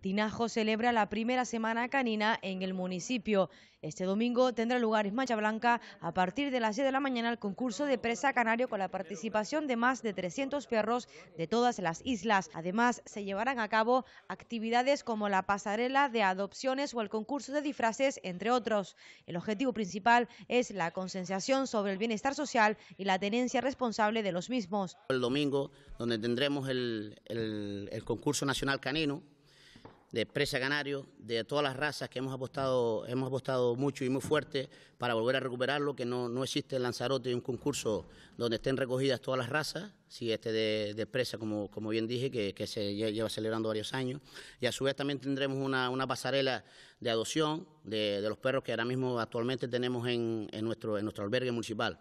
Tinajo celebra la primera semana canina en el municipio. Este domingo tendrá lugar en Macha Blanca a partir de las 10 de la mañana el concurso de presa canario con la participación de más de 300 perros de todas las islas. Además, se llevarán a cabo actividades como la pasarela de adopciones o el concurso de disfraces, entre otros. El objetivo principal es la concienciación sobre el bienestar social y la tenencia responsable de los mismos. El domingo, donde tendremos el concurso nacional canino, de presa canario, de todas las razas que hemos apostado, hemos apostado mucho y muy fuerte para volver a recuperarlo, que no, existe en Lanzarote un concurso donde estén recogidas todas las razas, ...si este de, de presa, como, como bien dije, que, se lleva celebrando varios años, y a su vez también tendremos una, pasarela de adopción de, los perros que ahora mismo actualmente tenemos en nuestro albergue municipal.